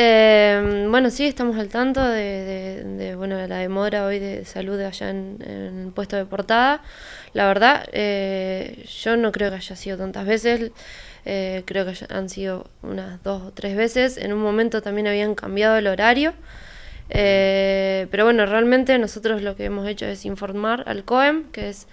Eh, bueno, sí, estamos al tanto de, bueno, la demora hoy de salud allá en, el puesto de portada. La verdad, eh, yo no creo que haya sido tantas veces, eh, creo que han sido unas dos o tres veces. En un momento también habían cambiado el horario. Eh, pero bueno, realmente nosotros lo que hemos hecho es informar al COEM, que es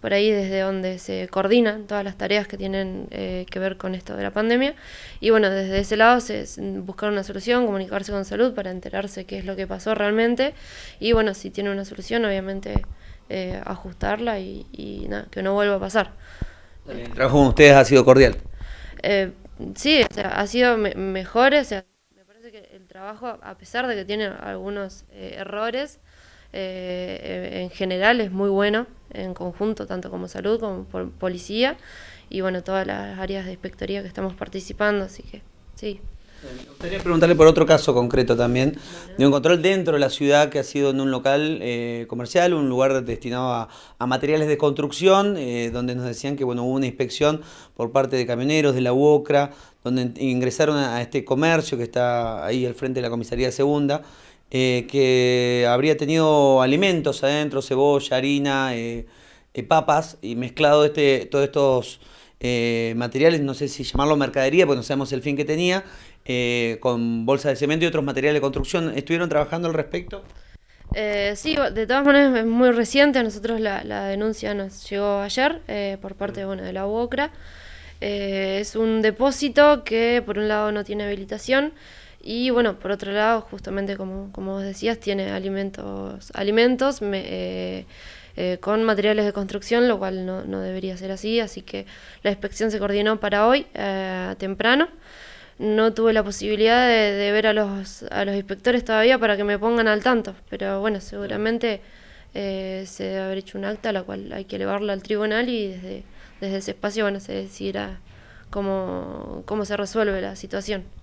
por ahí desde donde se coordinan todas las tareas que tienen eh, que ver con esto de la pandemia. Y bueno, desde ese lado se buscar una solución, comunicarse con salud para enterarse qué es lo que pasó realmente. Y bueno, si tiene una solución, obviamente eh, ajustarla y, nada, que no vuelva a pasar. El trabajo con ustedes ha sido cordial. Eh, sí, o sea, ha sido mejor, o sea, me parece que el trabajo, a pesar de que tiene algunos eh, errores, eh, en general es muy bueno, en conjunto, tanto como salud como policía, y bueno, todas las áreas de inspectoría que estamos participando, así que sí. Eh, me gustaría preguntarle por otro caso concreto también, de un control dentro de la ciudad que ha sido en un local eh, comercial, un lugar destinado a, materiales de construcción, donde nos decían que bueno, hubo una inspección por parte de camioneros, de la UOCRA, donde ingresaron a este comercio que está ahí al frente de la comisaría segunda, eh, que habría tenido alimentos adentro, cebolla, harina, eh, eh papas, y mezclado este, todos estos eh, materiales, no sé si llamarlo mercadería, porque no sabemos el fin que tenía, con bolsa de cemento y otros materiales de construcción. ¿Estuvieron trabajando al respecto? sí, de todas maneras es muy reciente, a nosotros la, la denuncia nos llegó ayer por parte de la UOCRA. es un depósito que por un lado no tiene habilitación y bueno, por otro lado, justamente como, como vos decías, tiene alimentos, alimentos eh, eh, con materiales de construcción, lo cual no, debería ser así, así que la inspección se coordinó para hoy eh, temprano. No tuve la posibilidad de, ver a los, a los inspectores todavía para que me pongan al tanto, pero bueno, seguramente se debe haber hecho un acta, la cual hay que elevarla al tribunal y desde, desde ese espacio bueno, se decidirá cómo, cómo se resuelve la situación.